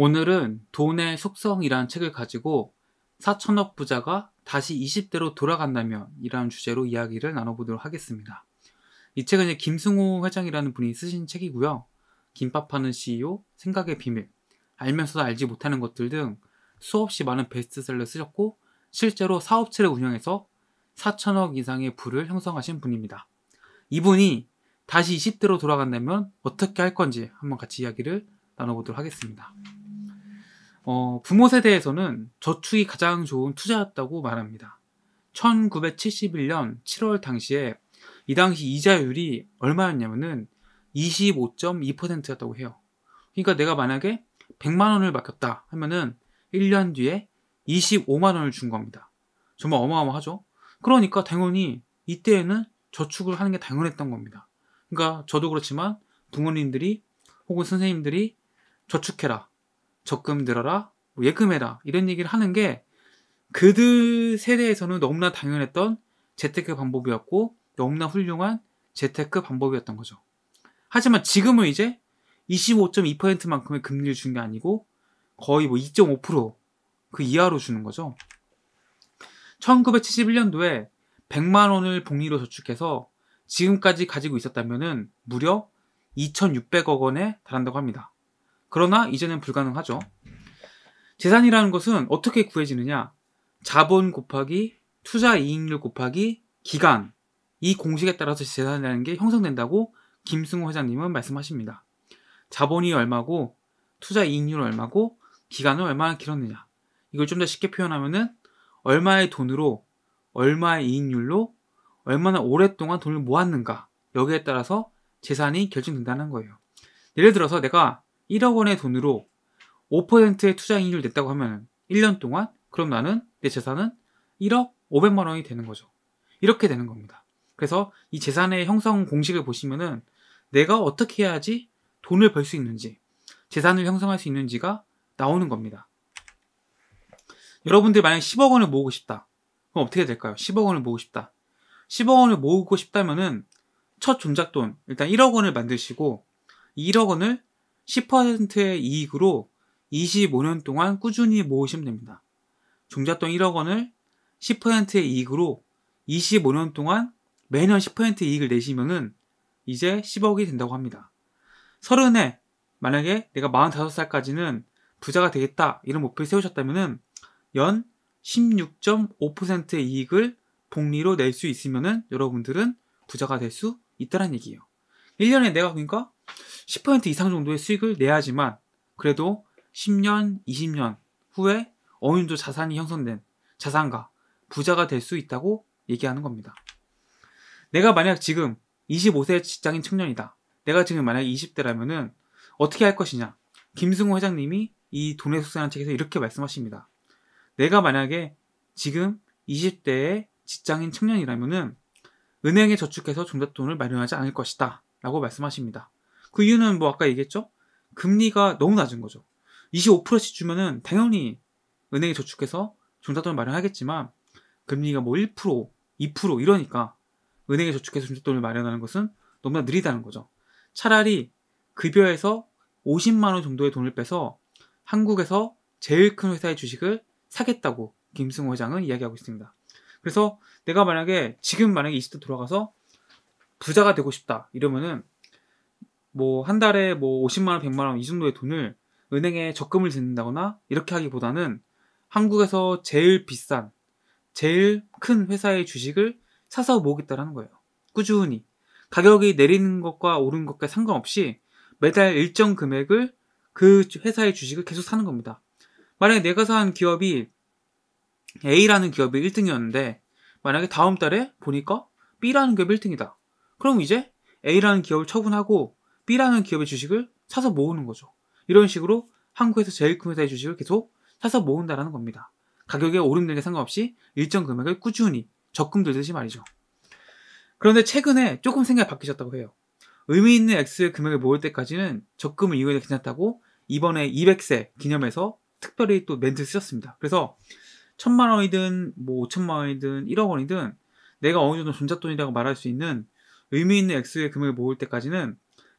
오늘은 돈의 속성이라는 책을 가지고 4천억 부자가 다시 20대로 돌아간다면 이라는 주제로 이야기를 나눠보도록 하겠습니다. 이 책은 김승호 회장이라는 분이 쓰신 책이고요. 김밥 파는 CEO, 생각의 비밀, 알면서도 알지 못하는 것들 등 수없이 많은 베스트셀러 쓰셨고 실제로 사업체를 운영해서 4천억 이상의 부를 형성하신 분입니다. 이분이 다시 20대로 돌아간다면 어떻게 할 건지 한번 같이 이야기를 나눠보도록 하겠습니다. 어, 부모 세대에서는 저축이 가장 좋은 투자였다고 말합니다. 1971년 7월 당시에 이 당시 이자율이 얼마였냐면은 25.2%였다고 해요. 그러니까 내가 만약에 100만 원을 맡겼다 하면은 1년 뒤에 25만 원을 준 겁니다. 정말 어마어마하죠? 그러니까 당연히 이때에는 저축을 하는 게 당연했던 겁니다. 그러니까 저도 그렇지만 부모님들이 혹은 선생님들이 저축해라. 적금 들어라, 예금해라 이런 얘기를 하는 게 그들 세대에서는 너무나 당연했던 재테크 방법이었고 너무나 훌륭한 재테크 방법이었던 거죠. 하지만 지금은 이제 25.2%만큼의 금리를 준 게 아니고 거의 뭐 2.5%그 이하로 주는 거죠. 1971년도에 100만 원을 복리로 저축해서 지금까지 가지고 있었다면 무려 2,600억 원에 달한다고 합니다. 그러나 이제는 불가능하죠. 재산이라는 것은 어떻게 구해지느냐? 자본 곱하기 투자 이익률 곱하기 기간 이 공식에 따라서 재산이라는 게 형성된다고 김승호 회장님은 말씀하십니다. 자본이 얼마고 투자 이익률 얼마고 기간은 얼마나 길었느냐. 이걸 좀 더 쉽게 표현하면은 얼마의 돈으로 얼마의 이익률로 얼마나 오랫동안 돈을 모았는가 여기에 따라서 재산이 결정된다는 거예요. 예를 들어서 내가 1억 원의 돈으로 5%의 투자 이익을 냈다고 하면 1년 동안 그럼 나는 내 재산은 1억 500만 원이 되는 거죠. 이렇게 되는 겁니다. 그래서 이 재산의 형성 공식을 보시면은 내가 어떻게 해야지 돈을 벌 수 있는지 재산을 형성할 수 있는지가 나오는 겁니다. 여러분들 만약 10억 원을 모으고 싶다. 그럼 어떻게 될까요? 10억 원을 모으고 싶다. 10억 원을 모으고 싶다면은 첫 종잣돈 일단 1억 원을 만드시고 2억 원을 10%의 이익으로 25년 동안 꾸준히 모으시면 됩니다. 종잣돈 1억 원을 10%의 이익으로 25년 동안 매년 10% 이익을 내시면은 이제 10억이 된다고 합니다. 서른에 만약에 내가 45살까지는 부자가 되겠다 이런 목표를 세우셨다면은 연 16.5%의 이익을 복리로 낼 수 있으면은 여러분들은 부자가 될 수 있다는 얘기예요. 1년에 내가 그러니까 10% 이상 정도의 수익을 내야지만 그래도 10년, 20년 후에 어느 정도 자산이 형성된 자산가, 부자가 될 수 있다고 얘기하는 겁니다. 내가 만약 지금 25세 직장인 청년이다. 내가 지금 만약 20대라면은 어떻게 할 것이냐? 김승호 회장님이 이 돈의 속세라는 책에서 이렇게 말씀하십니다. 내가 만약에 지금 20대의 직장인 청년이라면은 은행에 저축해서 종잣 돈을 마련하지 않을 것이다. 라고 말씀하십니다. 그 이유는 뭐 아까 얘기했죠? 금리가 너무 낮은 거죠. 25%씩 주면은 당연히 은행에 저축해서 종잣돈을 마련하겠지만 금리가 뭐 1%, 2% 이러니까 은행에 저축해서 종잣돈을 마련하는 것은 너무나 느리다는 거죠. 차라리 급여에서 50만 원 정도의 돈을 빼서 한국에서 제일 큰 회사의 주식을 사겠다고 김승호 회장은 이야기하고 있습니다. 그래서 내가 만약에 지금 만약에 20대 돌아가서 부자가 되고 싶다 이러면은 뭐한 달에 뭐 50만 원, 100만 원 이 정도의 돈을 은행에 적금을 짓는다거나 이렇게 하기보다는 한국에서 제일 비싼, 제일 큰 회사의 주식을 사서 모으겠다라는 거예요. 꾸준히 가격이 내리는 것과 오른 것과 상관없이 매달 일정 금액을 그 회사의 주식을 계속 사는 겁니다. 만약에 내가 산 기업이 A라는 기업이 1등이었는데 만약에 다음 달에 보니까 B라는 기업이 1등이다. 그럼 이제 A라는 기업을 처분하고 B라는 기업의 주식을 사서 모으는 거죠. 이런 식으로 한국에서 제일 큰 회사의 주식을 계속 사서 모은다라는 겁니다. 가격의 오름내게 상관없이 일정 금액을 꾸준히 적금 들듯이 말이죠. 그런데 최근에 조금 생각이 바뀌셨다고 해요. 의미 있는 X의 금액을 모을 때까지는 적금을 이용해도 괜찮다고 이번에 200세 기념해서 특별히 또 멘트를 쓰셨습니다. 그래서 천만 원이든 뭐 5천만 원이든 1억 원이든 내가 어느 정도 종잣돈이라고 말할 수 있는 의미 있는 액수의 금액을 모을 때까지는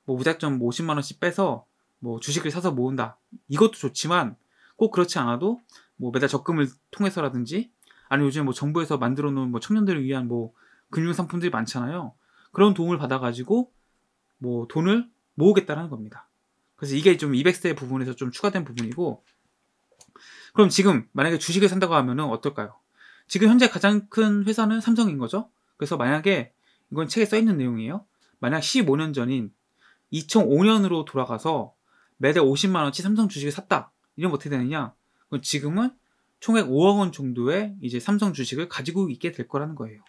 뭐 무작정 50만 뭐 원씩 빼서 뭐 주식을 사서 모은다. 이것도 좋지만 꼭 그렇지 않아도 뭐 매달 적금을 통해서라든지 아니면 요즘 뭐 정부에서 만들어 놓은 뭐 청년들을 위한 뭐 금융 상품들이 많잖아요. 그런 도움을 받아 가지고 뭐 돈을 모으겠다라는 겁니다. 그래서 이게 좀 200세 부분에서 좀 추가된 부분이고 그럼 지금 만약에 주식을 산다고 하면은 어떨까요? 지금 현재 가장 큰 회사는 삼성인 거죠. 그래서 만약에 이건 책에 써 있는 내용이에요. 만약 15년 전인 2005년으로 돌아가서 매달 50만 원치 삼성 주식을 샀다. 이러면 어떻게 되느냐? 그럼 지금은 총액 5억 원 정도의 이제 삼성 주식을 가지고 있게 될 거라는 거예요.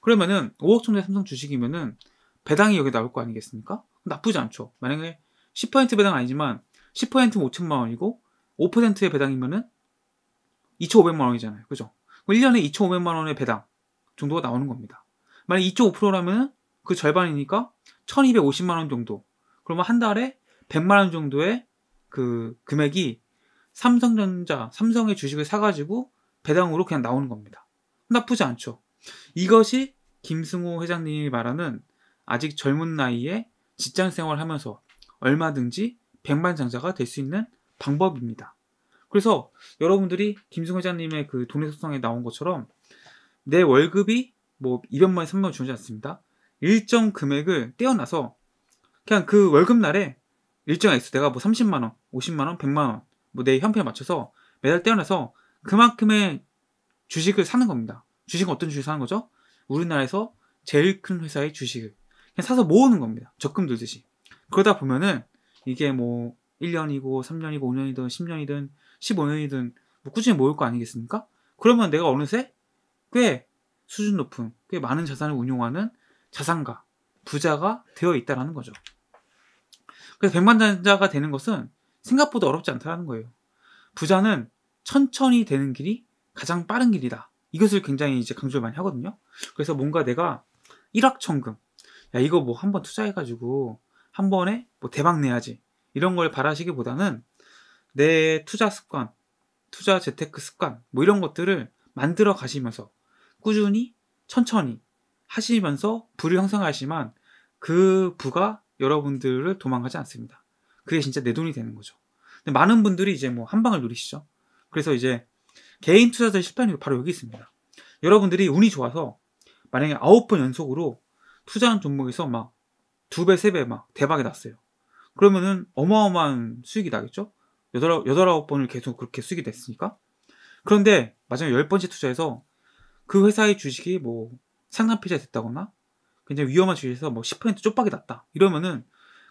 그러면은 5억 정도의 삼성 주식이면은 배당이 여기 나올 거 아니겠습니까? 나쁘지 않죠. 만약에 10% 배당 아니지만 10%면 5천만 원이고 5%의 배당이면은 2,500만 원이잖아요. 그죠? 1년에 2,500만 원의 배당 정도가 나오는 겁니다. 만약 2.5%라면 그 절반이니까 1250만 원 정도. 그러면 한 달에 100만 원 정도의 그 금액이 삼성전자, 삼성의 주식을 사가지고 배당으로 그냥 나오는 겁니다. 나쁘지 않죠. 이것이 김승호 회장님이 말하는 아직 젊은 나이에 직장 생활을 하면서 얼마든지 1 0 0만장자가될 수 있는 방법입니다. 그래서 여러분들이 김승호 회장님의 그 돈의 속성에 나온 것처럼 내 월급이 뭐 200만 원, 300만 원 주지 않습니다. 일정 금액을 떼어놔서 그냥 그 월급날에 일정 액수 내가 뭐 30만원, 50만원, 100만원 뭐내 형편에 맞춰서 매달 떼어내서 그만큼의 주식을 사는 겁니다. 주식은 어떤 주식 을 사는 거죠? 우리나라에서 제일 큰 회사의 주식을 그냥 사서 모으는 겁니다. 적금 들듯이. 그러다 보면은 이게 뭐 1년이고 3년이고 5년이든 10년이든 15년이든 뭐 꾸준히 모을 거 아니겠습니까? 그러면 내가 어느새 꽤 수준 높은 꽤 많은 자산을 운용하는 자산가, 부자가 되어 있다라는 거죠. 그래서 백만장자가 되는 것은 생각보다 어렵지 않다는 거예요. 부자는 천천히 되는 길이 가장 빠른 길이다. 이것을 굉장히 이제 강조를 많이 하거든요. 그래서 뭔가 내가 일확천금, 야 이거 뭐 한번 투자해가지고 한 번에 뭐 대박 내야지 이런 걸 바라시기보다는 내 투자 습관, 투자 재테크 습관 뭐 이런 것들을 만들어 가시면서 꾸준히 천천히 하시면서 부를 형성하시지만 그 부가 여러분들을 도망가지 않습니다. 그게 진짜 내 돈이 되는 거죠. 근데 많은 분들이 이제 뭐 한방을 누리시죠. 그래서 이제 개인 투자자의 실패는 바로 여기 있습니다. 여러분들이 운이 좋아서 만약에 아홉 번 연속으로 투자한 종목에서 막 두 배, 세 배 막 대박이 났어요. 그러면은 어마어마한 수익이 나겠죠? 여덟, 여덟 아홉 번을 계속 그렇게 수익이 됐으니까. 그런데 마지막 열 번째 투자에서 그 회사의 주식이 뭐 상상 피자 됐다거나 굉장히 위험한 주에서 식뭐10% 쪽박이 났다 이러면은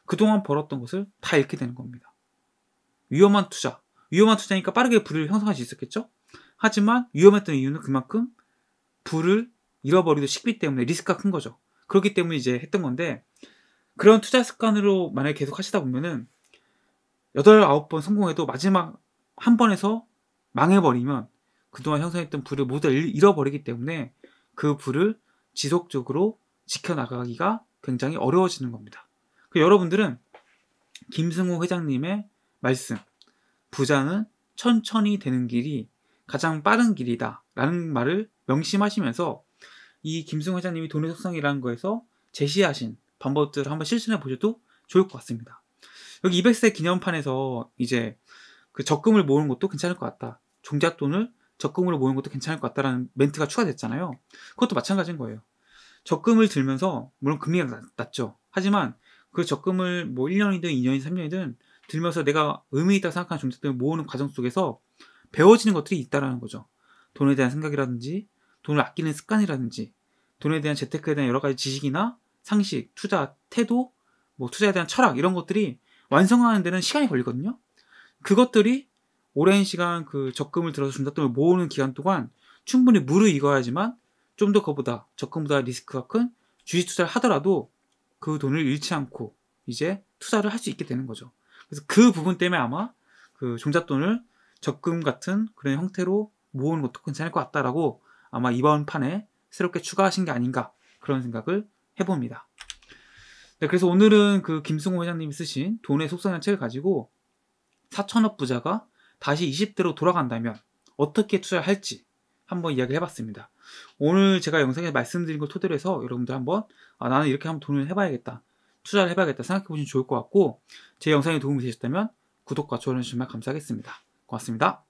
그동안 벌었던 것을 다 잃게 되는 겁니다. 위험한 투자, 위험한 투자니까 빠르게 불을 형성할 수 있었겠죠? 하지만 위험했던 이유는 그만큼 불을 잃어버리도 식비 때문에 리스크가 큰 거죠. 그렇기 때문에 이제 했던 건데 그런 투자 습관으로 만약에 계속 하시다 보면은 8, 9번 성공해도 마지막 한 번에서 망해버리면 그동안 형성했던 부를 모두 잃어버리기 때문에 그 불을 지속적으로 지켜나가기가 굉장히 어려워지는 겁니다. 그 여러분들은 김승우 회장님의 말씀, 부자는 천천히 되는 길이 가장 빠른 길이다 라는 말을 명심하시면서 이김승우 회장님이 돈의 속성이라는 거에서 제시하신 방법들을 한번 실천해 보셔도 좋을 것 같습니다. 여기 200세 기념판에서 이제 그 적금을 모으는 것도 괜찮을 것 같다. 종잣돈을 적금으로 모은 것도 괜찮을 것 같다라는 멘트가 추가됐잖아요. 그것도 마찬가지인 거예요. 적금을 들면서 물론 금리가 낮, 죠 하지만 그 적금을 뭐 1년이든 2년이든 3년이든 들면서 내가 의미 있다 생각하는 종잣들을 모으는 과정 속에서 배워지는 것들이 있다라는 거죠. 돈에 대한 생각이라든지 돈을 아끼는 습관이라든지 돈에 대한 재테크에 대한 여러 가지 지식이나 상식, 투자 태도, 뭐 투자에 대한 철학 이런 것들이 완성하는 데는 시간이 걸리거든요. 그것들이 오랜 시간 그 적금을 들어서 준다돈을 모으는 기간 동안 충분히 물을 익어야지만좀더 그보다 적금보다 리스크가 큰 주식 투자를 하더라도 그 돈을 잃지 않고 이제 투자를 할 수 있게 되는 거죠. 그래서 그 부분 때문에 아마 그 종잣돈을 적금 같은 그런 형태로 모으는 것도 괜찮을 것 같다라고 아마 이번 판에 새롭게 추가하신 게 아닌가 그런 생각을 해봅니다. 네, 그래서 오늘은 그 김승호 회장님이 쓰신 돈의 속성이라는 책을 가지고 4천억 부자가 다시 20대로 돌아간다면 어떻게 투자를 할지 한번 이야기를 해봤습니다. 오늘 제가 영상에 말씀드린 걸 토대로 해서 여러분들 한번 아, 나는 이렇게 한번 돈을 해봐야겠다. 투자를 해봐야겠다 생각해보시면 좋을 것 같고 제 영상이 도움이 되셨다면 구독과 좋아요 해주시 감사하겠습니다. 고맙습니다.